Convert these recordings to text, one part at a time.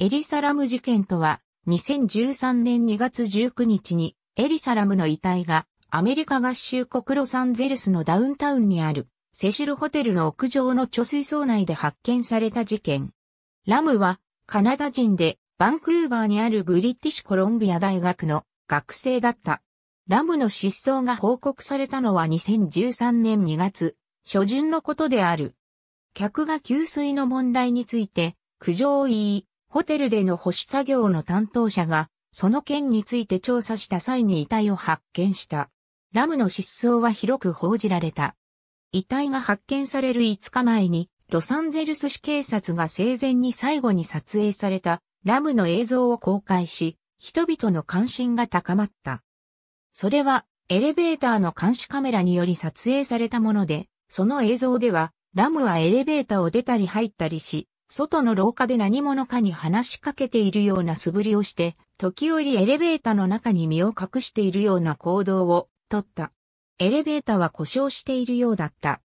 エリサラム事件とは、2013年2月19日に、エリサラムの遺体が、アメリカ合衆国ロサンゼルスのダウンタウンにある、セシルホテルの屋上の貯水槽内で発見された事件。ラムは、カナダ人で、バンクーバーにあるブリティッシュコロンビア大学の学生だった。ラムの失踪が報告されたのは2013年2月、初旬のことである。客が給水の問題について、苦情を言い、ホテルでの保守作業の担当者が、その件について調査した際に遺体を発見した。ラムの失踪は広く報じられた。遺体が発見される5日前に、ロサンゼルス市警察が生前に最後に撮影されたラムの映像を公開し、人々の関心が高まった。それは、エレベーターの監視カメラにより撮影されたもので、その映像では、ラムはエレベーターを出たり入ったりし、外の廊下で何者かに話しかけているような素振りをして、時折エレベーターの中に身を隠しているような行動をとった。エレベーターは故障しているようだった。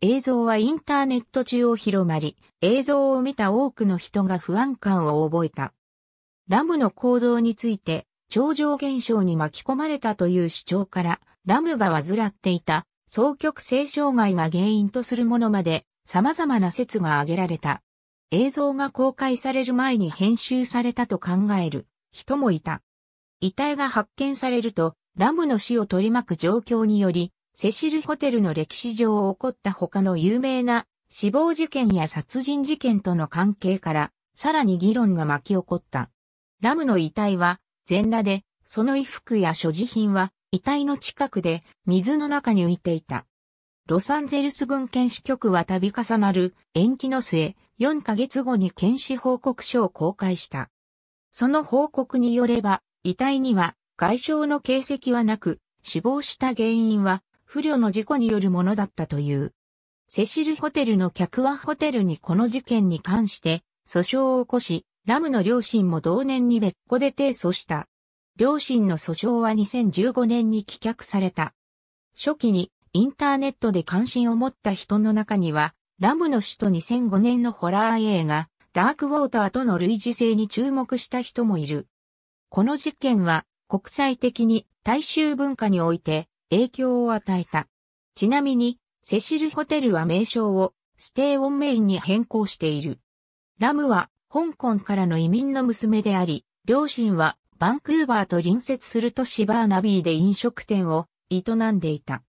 映像はインターネット中を広まり、映像を見た多くの人が不安感を覚えた。ラムの行動について、超常現象に巻き込まれたという主張から、ラムが患っていた、双極性障害が原因とするものまで、様々な説が挙げられた。映像が公開される前に編集されたと考える人もいた。遺体が発見されると、ラムの死を取り巻く状況により、セシルホテルの歴史上起こった他の有名な死亡事件や殺人事件との関係から、さらに議論が巻き起こった。ラムの遺体は全裸で、その衣服や所持品は遺体の近くで水の中に浮いていた。ロサンゼルス軍検視局は度重なる延期の末、4ヶ月後に検視報告書を公開した。その報告によれば、遺体には外傷の形跡はなく、死亡した原因は不慮の事故によるものだったという。セシルホテルの客はホテルにこの事件に関して訴訟を起こし、ラムの両親も同年に別個で提訴した。両親の訴訟は2015年に棄却された。初期にインターネットで関心を持った人の中には、ラムの死と2005年のホラー映画、ダークウォーターとの類似性に注目した人もいる。この事件は国際的に大衆文化において影響を与えた。ちなみに、セシルホテルは名称をステイオンメインに変更している。ラムは香港からの移民の娘であり、両親はバンクーバーと隣接する都市バーナビーで飲食店を営んでいた。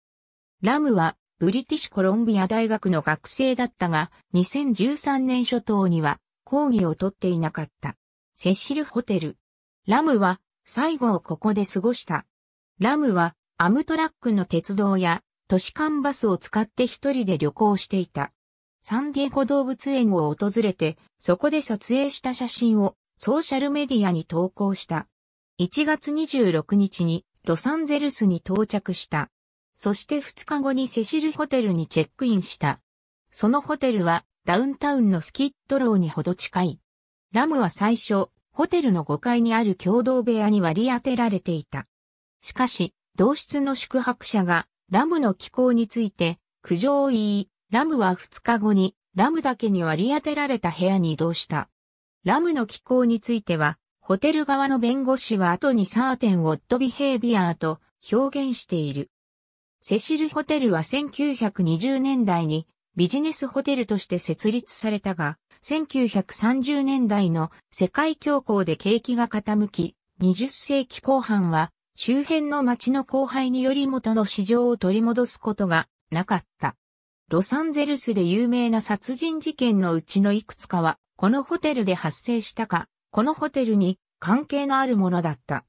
ラムはブリティッシュコロンビア大学の学生だったが、2013年初頭には講義を取っていなかった。セシルホテル。ラムは最後をここで過ごした。ラムはアムトラックの鉄道や都市間バスを使って一人で旅行していた。サンディエゴ動物園を訪れて、そこで撮影した写真をソーシャルメディアに投稿した。1月26日にロサンゼルスに到着した。そして2日後にセシルホテルにチェックインした。そのホテルはダウンタウンのスキットローにほど近い。ラムは最初、ホテルの5階にある共同部屋に割り当てられていた。しかし、同室の宿泊者がラムの気候について苦情を言い、ラムは2日後にラムだけに割り当てられた部屋に移動した。ラムの気候については、ホテル側の弁護士は後にサーテン・ウォット・ビヘイビアーと表現している。セシルホテルは1920年代にビジネスホテルとして設立されたが、1930年代の世界恐慌で景気が傾き、20世紀後半は周辺の街の荒廃により元の市場を取り戻すことがなかった。ロサンゼルスで有名な殺人事件のうちのいくつかは、このホテルで発生したか、このホテルに関係のあるものだった。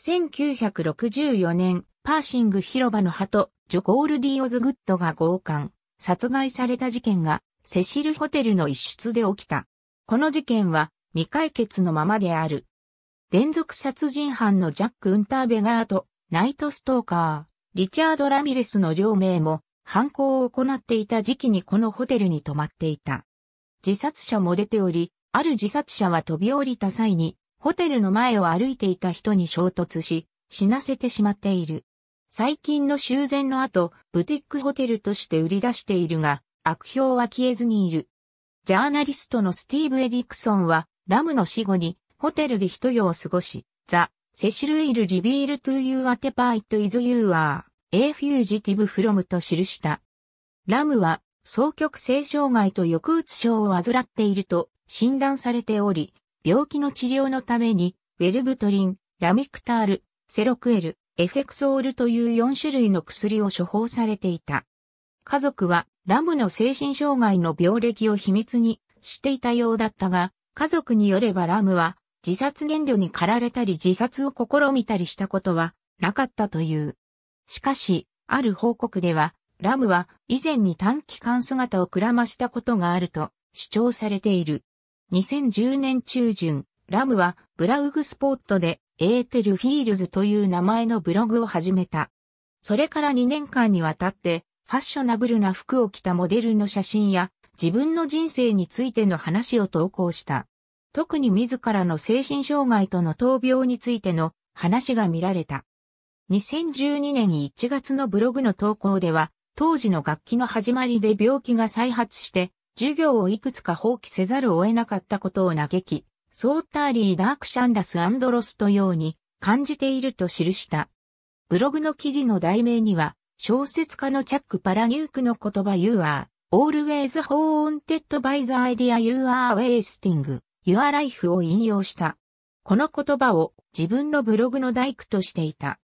1964年、パーシング広場の鳩、ジョ・コールディ・オズグッドが強姦、殺害された事件が、セシルホテルの一室で起きた。この事件は、未解決のままである。連続殺人犯のジャック・ウンターベガーと、ナイト・ストーカー、リチャード・ラミレスの両名も、犯行を行っていた時期にこのホテルに泊まっていた。自殺者も出ており、ある自殺者は飛び降りた際に、ホテルの前を歩いていた人に衝突し、死なせてしまっている。最近の修繕の後、ブティックホテルとして売り出しているが、悪評は消えずにいる。ジャーナリストのスティーブ・エリクソンは、ラムの死後に、ホテルで一夜を過ごし、ザ・セシル・イル・リビール・トゥ・ユー・アテ・パイト・イズ・ユー・アー、エー・フュージティブ・フロムと記した。ラムは、双極性障害と抑うつ症を患っていると診断されており、病気の治療のために、ウェルブトリン、ラミクタール、セロクエル、エフェクソールという4種類の薬を処方されていた。家族はラムの精神障害の病歴を秘密にしていたようだったが、家族によればラムは自殺原料に駆られたり自殺を試みたりしたことはなかったという。しかし、ある報告では、ラムは以前に短期間姿をくらましたことがあると主張されている。2010年中旬、ラムはブラウグスポットでエーテルフィールズという名前のブログを始めた。それから2年間にわたって、ファッショナブルな服を着たモデルの写真や、自分の人生についての話を投稿した。特に自らの精神障害との闘病についての話が見られた。2012年1月のブログの投稿では、当時の楽器の始まりで病気が再発して、授業をいくつか放棄せざるを得なかったことを嘆き、ソーターリー・ダーク・シャンダス・アンドロストように感じていると記した。ブログの記事の題名には、小説家のチャック・パラニュークの言葉 You are always haunted by the idea you are wasting your life を引用した。この言葉を自分のブログの大工としていた。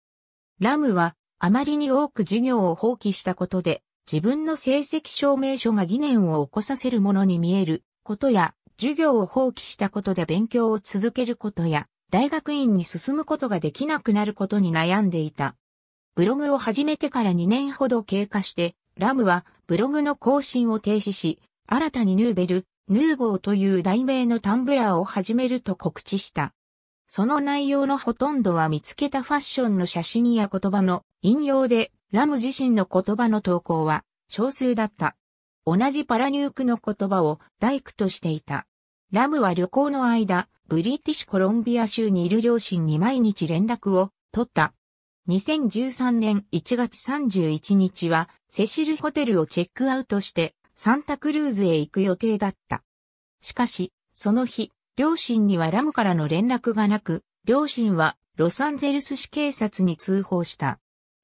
ラムはあまりに多く授業を放棄したことで自分の成績証明書が疑念を起こさせるものに見えることや授業を放棄したことで勉強を続けることや、大学院に進むことができなくなることに悩んでいた。ブログを始めてから2年ほど経過して、ラムはブログの更新を停止し、新たにヌーベル、ヌーボーという題名のタンブラーを始めると告知した。その内容のほとんどは見つけたファッションの写真や言葉の引用で、ラム自身の言葉の投稿は少数だった。同じパラニュークの言葉を大工としていた。ラムは旅行の間、ブリティッシュコロンビア州にいる両親に毎日連絡を取った。2013年1月31日は、セシルホテルをチェックアウトして、サンタクルーズへ行く予定だった。しかし、その日、両親にはラムからの連絡がなく、両親はロサンゼルス市警察に通報した。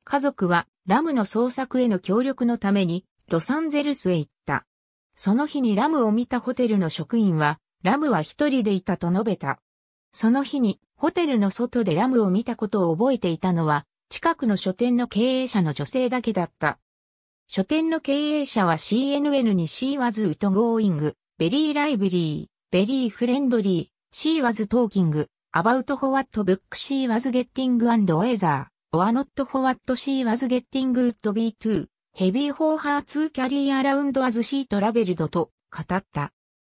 家族はラムの捜索への協力のためにロサンゼルスへ行った。その日にラムを見たホテルの職員はラムは一人でいたと述べた。その日にホテルの外でラムを見たことを覚えていたのは近くの書店の経営者の女性だけだった。書店の経営者は CNN にシーワズ・ウト・ゴーイング、ベリー・ライブリー、ベリー・フレンドリー、シーワズ・トーキング、アバウト・ホワット・ブック・シーワズ・ゲッティング・ウェザー、オア・ノット・ホワット・シーワズ・ゲッティング・ウッド・ビー・トゥヘビー・ホー・ハー・ツー・キャリー・アラウンド・アズ・シー・トラベルドと語った。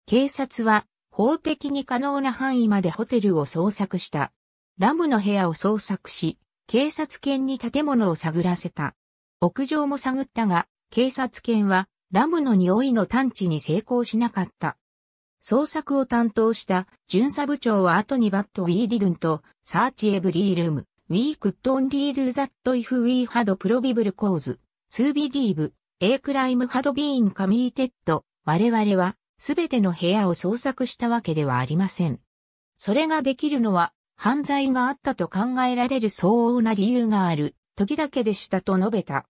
警察は法的に可能な範囲までホテルを捜索した。ラムの部屋を捜索し、警察犬に建物を探らせた。屋上も探ったが、警察犬はラムの匂いの探知に成功しなかった。捜索を担当した巡査部長は後にバットウィーディドゥンとサーチエブリールーム、ウィークッドオンリードゥザットイフウィーハドプロビブルコーズ、ツービリーブ、エイクライムハドビーンカミーテッド、我々はすべての部屋を捜索したわけではありません。それができるのは、犯罪があったと考えられる相応な理由がある、時だけでしたと述べた。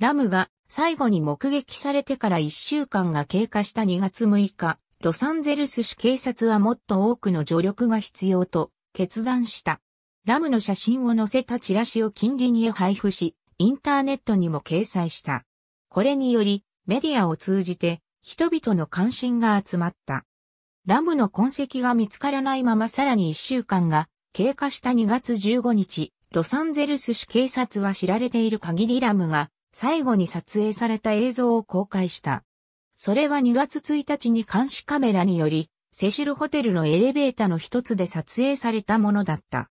ラムが最後に目撃されてから1週間が経過した2月6日、ロサンゼルス市警察はもっと多くの助力が必要と決断した。ラムの写真を載せたチラシを近隣へ配布し、インターネットにも掲載した。これにより、メディアを通じて人々の関心が集まった。ラムの痕跡が見つからないままさらに1週間が経過した2月15日、ロサンゼルス市警察は知られている限りラムが最後に撮影された映像を公開した。それは2月1日に監視カメラにより、セシルホテルのエレベータの一つで撮影されたものだった。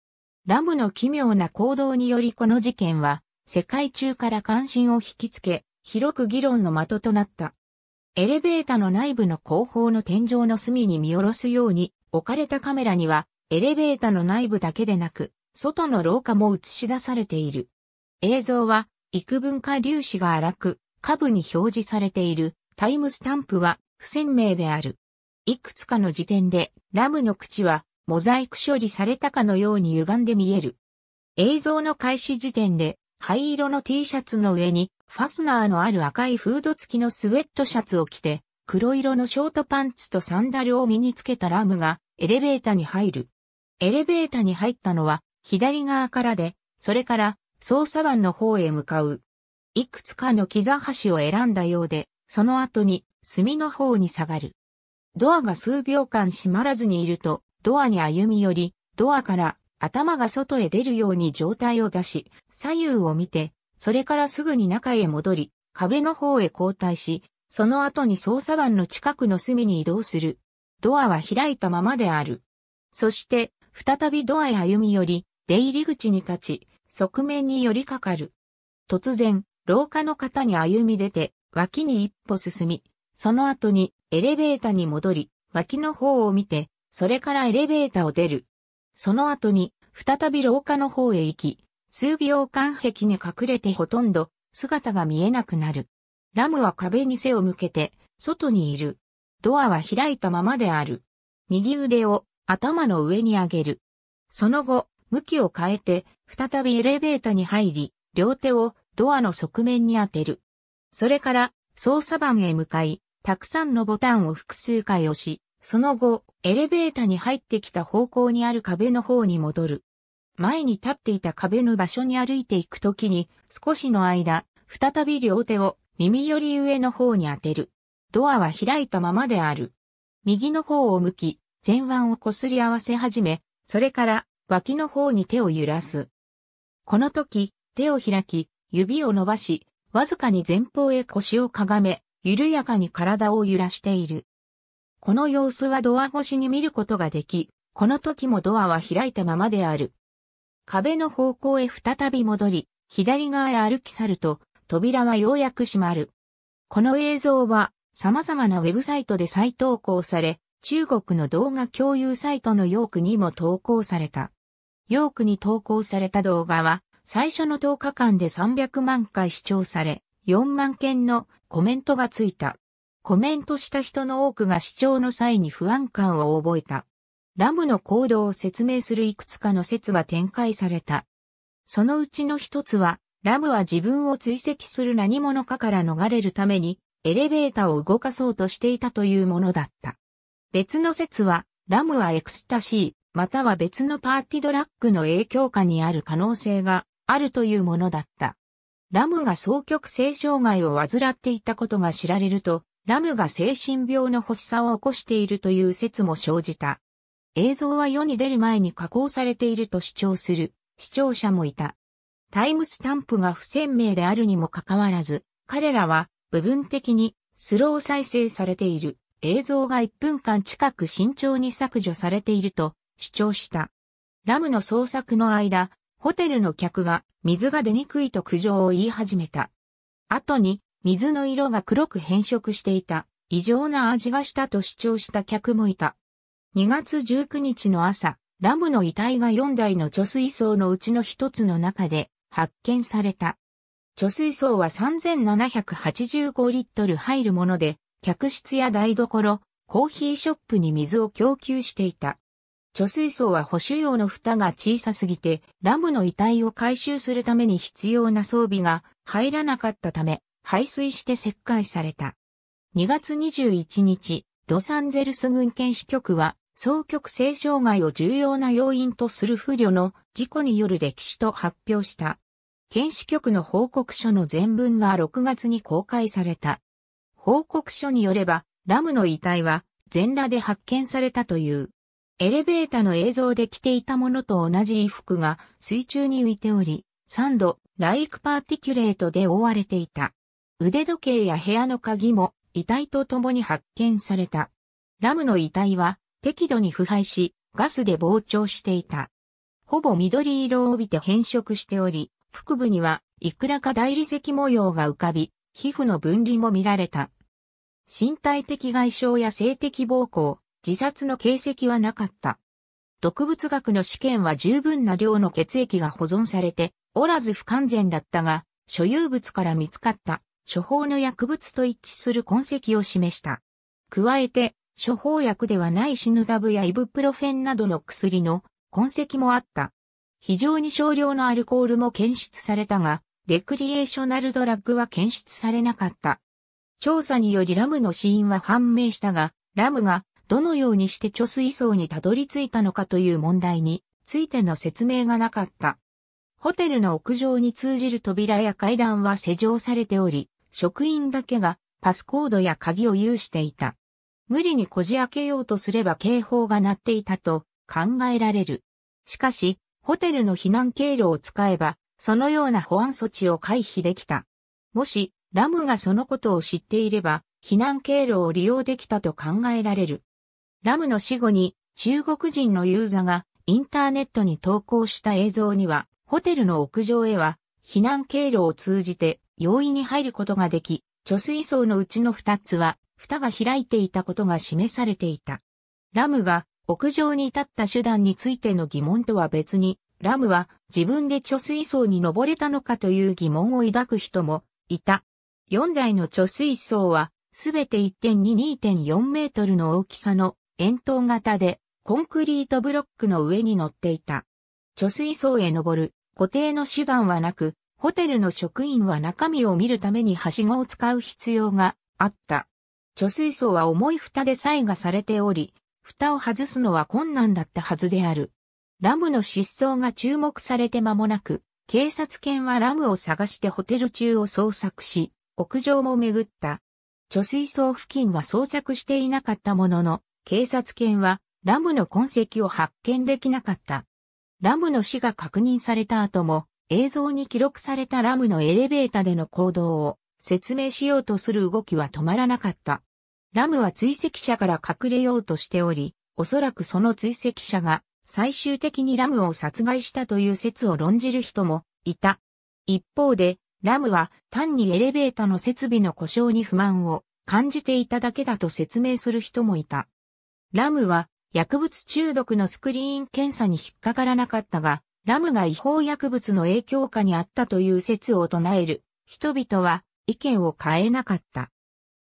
ラムの奇妙な行動によりこの事件は、世界中から関心を引きつけ、広く議論の的となった。エレベータの内部の後方の天井の隅に見下ろすように置かれたカメラには、エレベータの内部だけでなく、外の廊下も映し出されている。映像は、幾分か粒子が荒く、下部に表示されているタイムスタンプは不鮮明である。いくつかの時点でラムの口はモザイク処理されたかのように歪んで見える。映像の開始時点で灰色の T シャツの上に、ファスナーのある赤いフード付きのスウェットシャツを着て、黒色のショートパンツとサンダルを身につけたラムが、エレベーターに入る。エレベーターに入ったのは、左側からで、それから、捜査湾の方へ向かう。いくつかの木座端を選んだようで、その後に、隅の方に下がる。ドアが数秒間閉まらずにいると、ドアに歩み寄り、ドアから頭が外へ出るように状態を出し、左右を見て、それからすぐに中へ戻り、壁の方へ交代し、その後に操作盤の近くの隅に移動する。ドアは開いたままである。そして、再びドアへ歩み寄り、出入り口に立ち、側面に寄りかかる。突然、廊下の方に歩み出て、脇に一歩進み、その後にエレベーターに戻り、脇の方を見て、それからエレベーターを出る。その後に、再び廊下の方へ行き、数秒間壁に隠れてほとんど姿が見えなくなる。ラムは壁に背を向けて、外にいる。ドアは開いたままである。右腕を頭の上に上げる。その後、向きを変えて、再びエレベーターに入り、両手をドアの側面に当てる。それから、操作盤へ向かい、たくさんのボタンを複数回押し、その後、エレベータに入ってきた方向にある壁の方に戻る。前に立っていた壁の場所に歩いていくときに、少しの間、再び両手を耳より上の方に当てる。ドアは開いたままである。右の方を向き、前腕をこすり合わせ始め、それから脇の方に手を揺らす。この時、手を開き、指を伸ばし、わずかに前方へ腰をかがめ、緩やかに体を揺らしている。この様子はドア越しに見ることができ、この時もドアは開いたままである。壁の方向へ再び戻り、左側へ歩き去ると、扉はようやく閉まる。この映像は、様々なウェブサイトで再投稿され、中国の動画共有サイトのヨークにも投稿された。ヨークに投稿された動画は、最初の10日間で300万回視聴され、4万件のコメントがついた。コメントした人の多くが視聴の際に不安感を覚えた。ラムの行動を説明するいくつかの説が展開された。そのうちの一つは、ラムは自分を追跡する何者かから逃れるために、エレベーターを動かそうとしていたというものだった。別の説は、ラムはエクスタシー、または別のパーティドラッグの影響下にある可能性があるというものだった。ラムが双極性障害を患っていたことが知られると、ラムが精神病の発作を起こしているという説も生じた。映像は世に出る前に加工されていると主張する視聴者もいた。タイムスタンプが不鮮明であるにもかかわらず、彼らは部分的にスロー再生されている映像が1分間近く慎重に削除されていると主張した。ラムの捜索の間、ホテルの客が水が出にくいと苦情を言い始めた。後に水の色が黒く変色していた、異常な味がしたと主張した客もいた。2月19日の朝、ラムの遺体が4台の貯水槽のうちの一つの中で発見された。貯水槽は3785リットル入るもので、客室や台所、コーヒーショップに水を供給していた。貯水槽は保守用の蓋が小さすぎて、ラムの遺体を回収するために必要な装備が入らなかったため、排水して石灰された。2月21日、ロサンゼルス軍検視局は、双極性障害を重要な要因とする不慮の事故による歴史と発表した。検視局の報告書の全文が6月に公開された。報告書によれば、ラムの遺体は全裸で発見されたという。エレベーターの映像で着ていたものと同じ衣服が水中に浮いており、3度、ライクパーティキュレートで覆われていた。腕時計や部屋の鍵も遺体と共に発見された。ラムの遺体は適度に腐敗し、ガスで膨張していた。ほぼ緑色を帯びて変色しており、腹部にはいくらか大理石模様が浮かび、皮膚の分離も見られた。身体的外傷や性的暴行、自殺の形跡はなかった。毒物学の試験は十分な量の血液が保存されておらず不完全だったが、所有物から見つかった。処方の薬物と一致する痕跡を示した。加えて、処方薬ではないシヌダブやイブプロフェンなどの薬の痕跡もあった。非常に少量のアルコールも検出されたが、レクリエーショナルドラッグは検出されなかった。調査によりラムの死因は判明したが、ラムがどのようにして貯水槽にたどり着いたのかという問題についての説明がなかった。ホテルの屋上に通じる扉や階段は施錠されており、職員だけがパスコードや鍵を有していた。無理にこじ開けようとすれば警報が鳴っていたと考えられる。しかし、ホテルの避難経路を使えば、そのような保安措置を回避できた。もし、ラムがそのことを知っていれば、避難経路を利用できたと考えられる。ラムの死後に、中国人のユーザがインターネットに投稿した映像には、ホテルの屋上へは、避難経路を通じて容易に入ることができ、貯水槽のうちの二つは、蓋が開いていたことが示されていた。ラムが屋上に立った手段についての疑問とは別に、ラムは自分で貯水槽に登れたのかという疑問を抱く人もいた。4台の貯水槽は、すべて1.2-2.4メートルの大きさの円筒型で、コンクリートブロックの上に乗っていた。貯水槽へ登る固定の手段はなく、ホテルの職員は中身を見るためにはしごを使う必要があった。貯水槽は重い蓋で採がされており、蓋を外すのは困難だったはずである。ラムの失踪が注目されて間もなく、警察犬はラムを探してホテル中を捜索し、屋上も巡った。貯水槽付近は捜索していなかったものの、警察犬はラムの痕跡を発見できなかった。ラムの死が確認された後も、映像に記録されたラムのエレベータでの行動を説明しようとする動きは止まらなかった。ラムは追跡者から隠れようとしており、おそらくその追跡者が最終的にラムを殺害したという説を論じる人もいた。一方で、ラムは単にエレベータの設備の故障に不満を感じていただけだと説明する人もいた。ラムは薬物中毒のスクリーン検査に引っかからなかったが、ラムが違法薬物の影響下にあったという説を唱える人々は意見を変えなかった。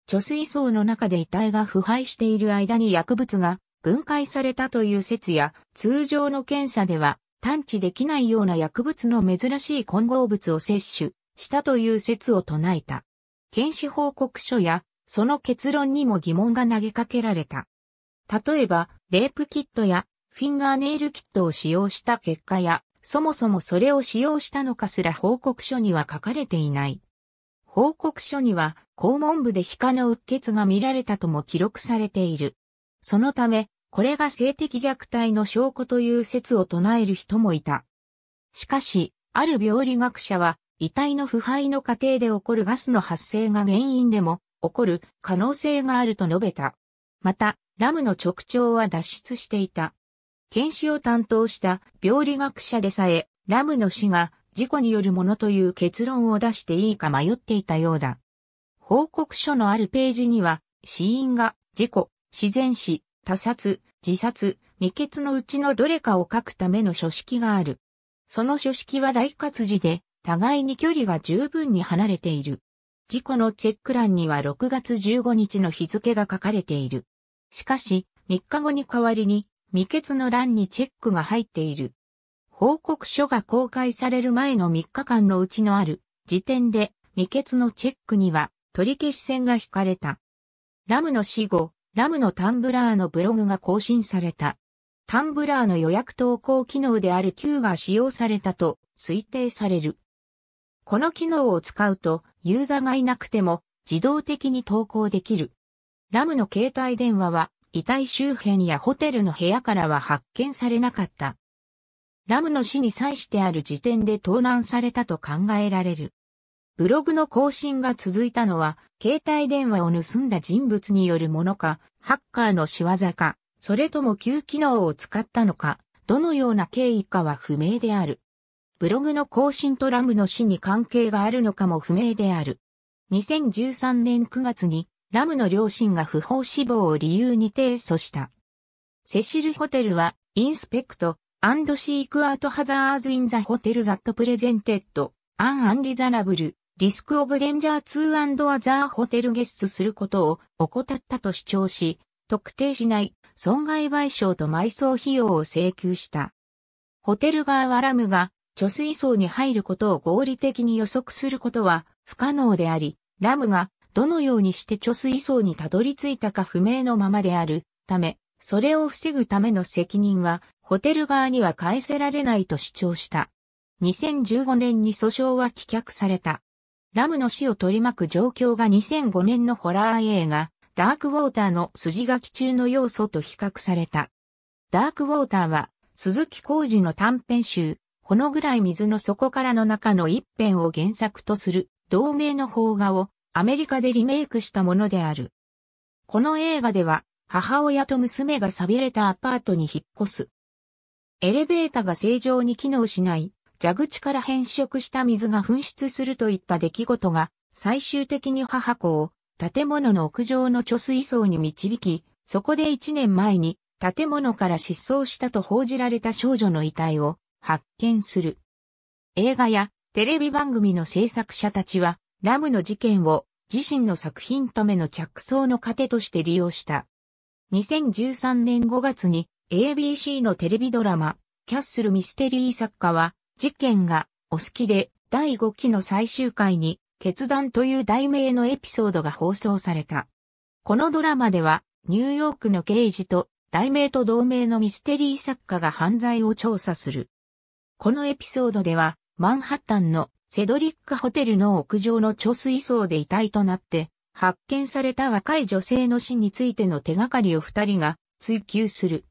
貯水槽の中で遺体が腐敗している間に薬物が分解されたという説や通常の検査では探知できないような薬物の珍しい混合物を摂取したという説を唱えた。検視報告書やその結論にも疑問が投げかけられた。例えば、レープキットやフィンガーネイルキットを使用した結果やそもそもそれを使用したのかすら報告書には書かれていない。報告書には、肛門部で皮下のうっ血が見られたとも記録されている。そのため、これが性的虐待の証拠という説を唱える人もいた。しかし、ある病理学者は、遺体の腐敗の過程で起こるガスの発生が原因でも起こる可能性があると述べた。また、ラムの直腸は脱出していた。検視を担当した病理学者でさえ、ラムの死が事故によるものという結論を出していいか迷っていたようだ。報告書のあるページには、死因が事故、自然死、他殺、自殺、未決のうちのどれかを書くための書式がある。その書式は大活字で、互いに距離が十分に離れている。事故のチェック欄には6月15日の日付が書かれている。しかし、3日後に代わりに未決の欄にチェックが入っている。報告書が公開される前の3日間のうちのある時点で未決のチェックには取り消し線が引かれた。ラムの死後、ラムのタンブラーのブログが更新された。タンブラーの予約投稿機能である Q が使用されたと推定される。この機能を使うとユーザーがいなくても自動的に投稿できる。ラムの携帯電話は遺体周辺やホテルの部屋からは発見されなかった。ラムの死に際してある時点で盗難されたと考えられる。ブログの更新が続いたのは、携帯電話を盗んだ人物によるものか、ハッカーの仕業か、それとも旧機能を使ったのか、どのような経緯かは不明である。ブログの更新とラムの死に関係があるのかも不明である。2013年9月にラムの両親が不法死亡を理由に提訴した。セシルホテルは、インスペクト、アンドシークアートハザーズインザホテルザットプレゼンテッド、アンアンリザラブル、リスクオブデンジャー2アンドアザーホテルゲストすることを怠ったと主張し、特定しない損害賠償と埋葬費用を請求した。ホテル側はラムが貯水槽に入ることを合理的に予測することは不可能であり、ラムがどのようにして貯水槽にたどり着いたか不明のままであるため、それを防ぐための責任は、ホテル側には返せられないと主張した。2015年に訴訟は棄却された。ラムの死を取り巻く状況が2005年のホラー映画、ダークウォーターの筋書き中の要素と比較された。ダークウォーターは、鈴木浩二の短編集、このぐらい水の底からの中の一編を原作とする、同名の邦画をアメリカでリメイクしたものである。この映画では、母親と娘が錆びれたアパートに引っ越す。エレベーターが正常に機能しない、蛇口から変色した水が噴出するといった出来事が、最終的に母子を建物の屋上の貯水槽に導き、そこで1年前に建物から失踪したと報じられた少女の遺体を発見する。映画やテレビ番組の制作者たちはラムの事件を自身の作品ための着想の糧として利用した。2013年5月に ABC のテレビドラマ、キャッスルミステリー作家は、事件がお好きで第5期の最終回に、決断という題名のエピソードが放送された。このドラマでは、ニューヨークの刑事と、題名と同名のミステリー作家が犯罪を調査する。このエピソードでは、マンハッタンのセドリックホテルの屋上の貯水槽で遺体となって、発見された若い女性の死についての手がかりを二人が追求する。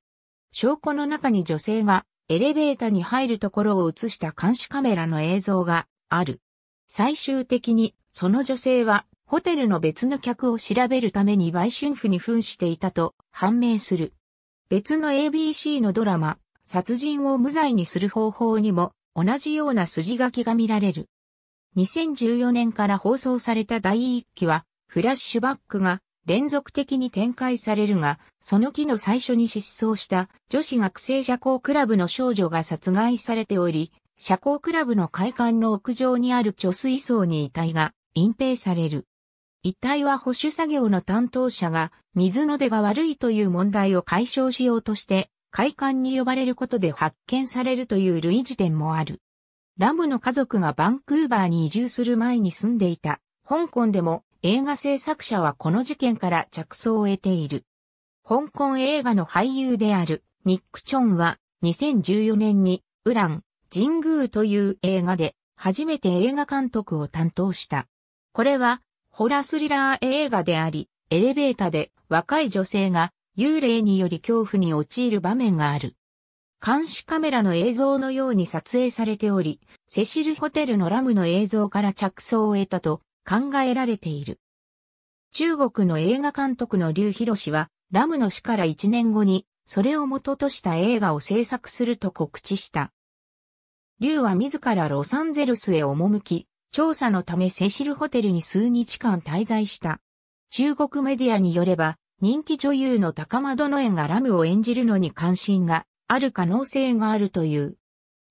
証拠の中に女性がエレベーターに入るところを映した監視カメラの映像がある。最終的にその女性はホテルの別の客を調べるために売春婦に扮していたと判明する。別の ABC のドラマ、殺人を無罪にする方法にも同じような筋書きが見られる。2014年から放送された第1期は、フラッシュバックが連続的に展開されるが、その期の最初に失踪した女子学生社交クラブの少女が殺害されており、社交クラブの会館の屋上にある貯水槽に遺体が隠蔽される。遺体は保守作業の担当者が水の出が悪いという問題を解消しようとして海感に呼ばれることで発見されるという類似点もある。ラムの家族がバンクーバーに移住する前に住んでいた香港でも映画制作者はこの事件から着想を得ている。香港映画の俳優であるニック・チョンは2014年にウラン、神宮という映画で初めて映画監督を担当した。これはホラースリラー映画であり、エレベーターで若い女性が幽霊により恐怖に陥る場面がある。監視カメラの映像のように撮影されており、セシルホテルのラムの映像から着想を得たと考えられている。中国の映画監督の劉博氏は、ラムの死から1年後に、それを元とした映画を制作すると告知した。劉は自らロサンゼルスへ赴き、調査のためセシルホテルに数日間滞在した。中国メディアによれば、人気女優の高円園がラムを演じるのに関心がある可能性があるという。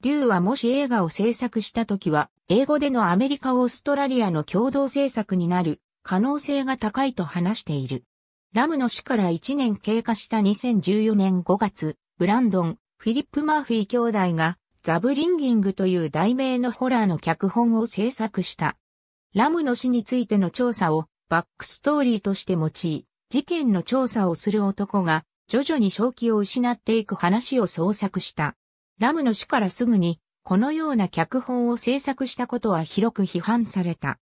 竜はもし映画を制作した時は、英語でのアメリカ・オーストラリアの共同制作になる可能性が高いと話している。ラムの死から1年経過した2014年5月、ブランドン、フィリップ・マーフィー兄弟がザ・ブリンギングという題名のホラーの脚本を制作した。ラムの死についての調査をバックストーリーとして用い、事件の調査をする男が、徐々に正気を失っていく話を創作した。ラムの死からすぐに、このような脚本を制作したことは広く批判された。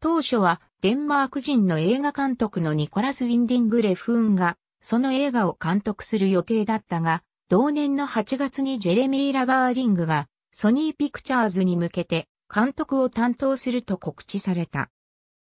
当初は、デンマーク人の映画監督のニコラス・ウィンディング・レフーンが、その映画を監督する予定だったが、同年の8月にジェレミー・ラバーリングが、ソニー・ピクチャーズに向けて、監督を担当すると告知された。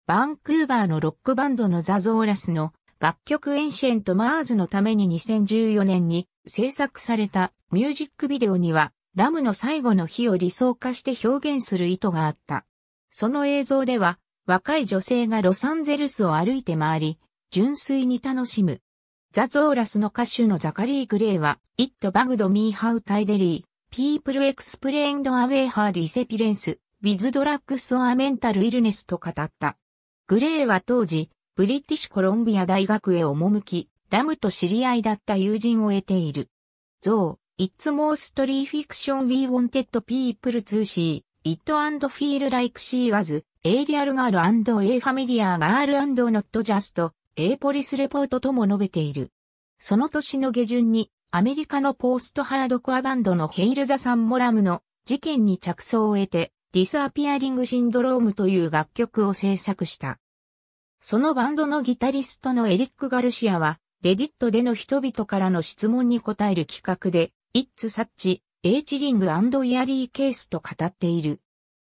バンクーバーのロックバンドのザ・ゾーラスの楽曲エンシェントマーズのために2014年に制作されたミュージックビデオにはラムの最後の日を理想化して表現する意図があった。その映像では若い女性がロサンゼルスを歩いて回り、純粋に楽しむ。ザ・ゾーラスの歌手のザカリー・グレイは、It Bugged Me How Tidely, People Explained Away Her Disappearance, With Drugs or Mental Illness と語った。グレイは当時、ブリティッシュコロンビア大学へ赴き、ラムと知り合いだった友人を得ている。ゾー、It's most re fiction we wanted people to see, it and feel like she was, a real girl and a familiar girl and not just, a police report とも述べている。その年の下旬に、アメリカのポーストハードコアバンドのヘイルザ・サンモラムの事件に着想を得て、ディスアピアリングシンドロームという楽曲を制作した。そのバンドのギタリストのエリック・ガルシアは、レディットでの人々からの質問に答える企画で、ッツ・サッチ、エイチ・リングイヤリーケースと語っている。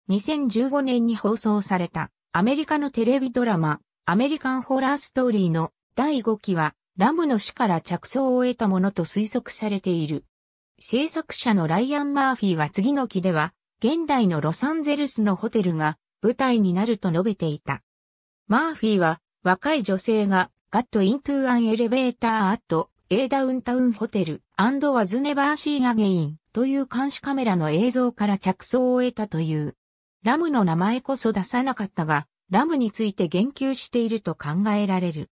2015年に放送された、アメリカのテレビドラマ、アメリカンホラーストーリーの第5期は、ラムの死から着想を得たものと推測されている。制作者のライアン・マーフィーは次の期では、現代のロサンゼルスのホテルが舞台になると述べていた。マーフィーは若い女性が Got into an elevator at A Downtown Hotel and was never seen again という監視カメラの映像から着想を得たという。ラムの名前こそ出さなかったが、ラムについて言及していると考えられる。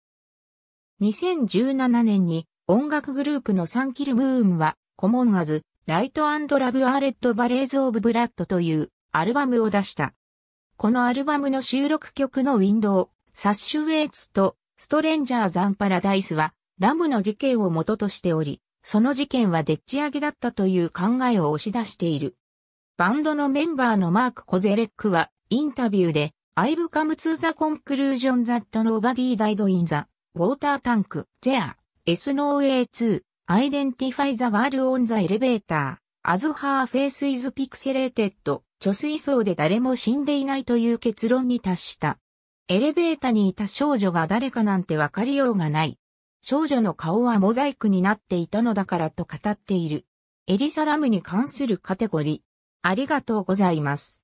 2017年に音楽グループのサンキルムーンは、コモンアズ、ライトラブアレットバレーズ・オブ・ブラッドというアルバムを出した。このアルバムの収録曲のウィンドウ、サッシュウェイツとストレンジャーザンパラダイスはラムの事件を元としており、その事件はでっち上げだったという考えを押し出している。バンドのメンバーのマーク・コゼレックはインタビューで I've come to the conclusion that nobody died in the water tank there s no way to identify the girl on the elevator as her face is pixelated 貯水槽で誰も死んでいないという結論に達した。エレベーターにいた少女が誰かなんてわかりようがない。少女の顔はモザイクになっていたのだからと語っている。エリサラムに関するカテゴリー。ありがとうございます。